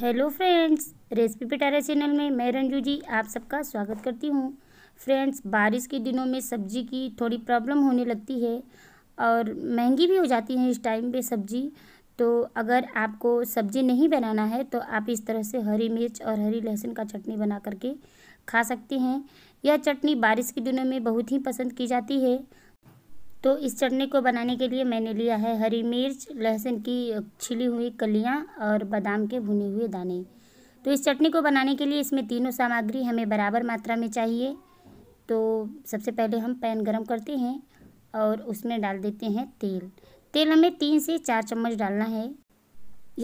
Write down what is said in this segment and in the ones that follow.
hello friends recipe Pitara channel में मैं रंजू जी आप सबका स्वागत करती हूँ फ्रेंड्स बारिश के दिनों में सब्जी की थोड़ी प्रॉब्लम होने लगती है और महंगी भी हो जाती है इस टाइम पे सब्जी तो अगर आपको सब्जी नहीं बनाना है तो आप इस तरह से हरी मिर्च और हरी लहसुन का चटनी बना करके खा सकते हैं यह चटनी बारिश के दिनों में बहुत ही पसंद की जाती है तो इस चटनी को बनाने के लिए मैंने लिया है हरी मिर्च लहसुन की छिली हुई कलियाँ और बादाम के भुने हुए दाने तो इस चटनी को बनाने के लिए इसमें तीनों सामग्री हमें बराबर मात्रा में चाहिए तो सबसे पहले हम पैन गरम करते हैं और उसमें डाल देते हैं तेल तेल हमें तीन से चार चम्मच डालना है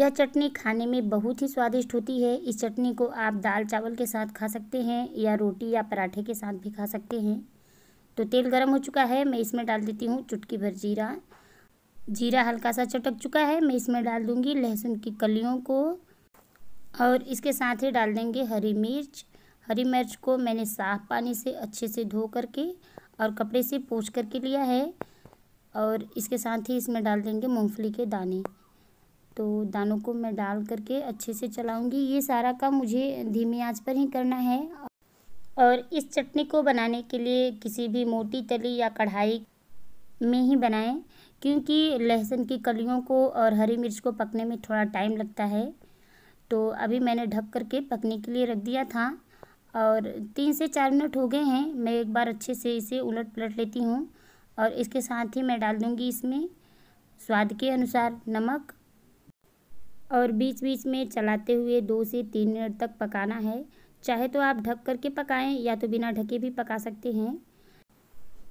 यह चटनी खाने में बहुत ही स्वादिष्ट होती है इस चटनी को आप दाल चावल के साथ खा सकते हैं या रोटी या पराठे के साथ भी खा सकते हैं तो तेल गर्म हो चुका है मैं इसमें डाल देती हूँ चुटकी भर जीरा जीरा हल्का सा चटक चुका है मैं इसमें डाल दूँगी लहसुन की कलियों को और इसके साथ ही डाल देंगे हरी मिर्च हरी मिर्च को मैंने साफ पानी से अच्छे से धो करके और कपड़े से पोछ करके लिया है और इसके साथ ही इसमें डाल देंगे मूंगफली के दाने तो दानों को मैं डाल करके अच्छे से चलाऊंगी ये सारा काम मुझे धीमी आंच पर ही करना है और इस चटनी को बनाने के लिए किसी भी मोटी तली या कढ़ाई में ही बनाएं क्योंकि लहसुन की कलियों को और हरी मिर्च को पकने में थोड़ा टाइम लगता है तो अभी मैंने ढक करके पकने के लिए रख दिया था और तीन से चार मिनट हो गए हैं मैं एक बार अच्छे से इसे उलट पलट लेती हूँ और इसके साथ ही मैं डाल दूँगी इसमें स्वाद के अनुसार नमक और बीच बीच में चलाते हुए दो से तीन मिनट तक पकाना है चाहे तो आप ढक करके पकाएं या तो बिना ढके भी पका सकते हैं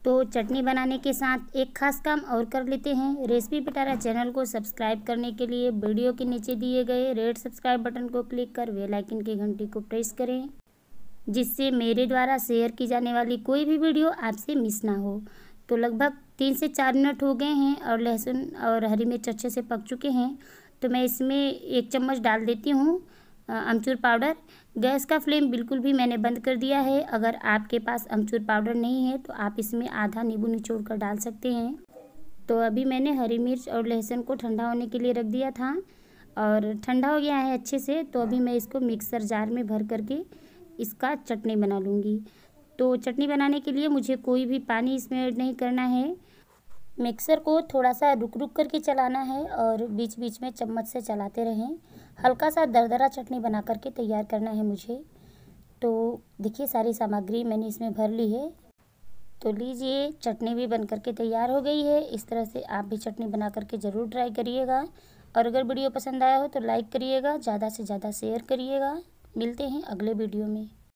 तो चटनी बनाने के साथ एक खास काम और कर लेते हैं रेसिपी पिटारा चैनल को सब्सक्राइब करने के लिए वीडियो के नीचे दिए गए रेड सब्सक्राइब बटन को क्लिक कर वेलाइकिन आइकन की घंटी को प्रेस करें जिससे मेरे द्वारा शेयर की जाने वाली कोई भी वीडियो आपसे मिस ना हो तो लगभग तीन से चार मिनट हो गए हैं और लहसुन और हरी मिर्च अच्छे से पक चुके हैं तो मैं इसमें एक चम्मच डाल देती हूँ अमचूर पाउडर गैस का फ्लेम बिल्कुल भी मैंने बंद कर दिया है अगर आपके पास अमचूर पाउडर नहीं है तो आप इसमें आधा नींबू निचोड़ कर डाल सकते हैं तो अभी मैंने हरी मिर्च और लहसुन को ठंडा होने के लिए रख दिया था और ठंडा हो गया है अच्छे से तो अभी मैं इसको मिक्सर जार में भर करके इसका चटनी बना लूँगी तो चटनी बनाने के लिए मुझे कोई भी पानी इसमें ऐड नहीं करना है मिक्सर को थोड़ा सा रुक रुक करके चलाना है और बीच बीच में चम्मच से चलाते रहें हल्का सा दरदरा चटनी बना करके तैयार करना है मुझे तो देखिए सारी सामग्री मैंने इसमें भर ली है तो लीजिए चटनी भी बन करके तैयार हो गई है इस तरह से आप भी चटनी बना करके ज़रूर ट्राई करिएगा और अगर वीडियो पसंद आया हो तो लाइक करिएगा ज़्यादा से ज़्यादा शेयर करिएगा मिलते हैं अगले वीडियो में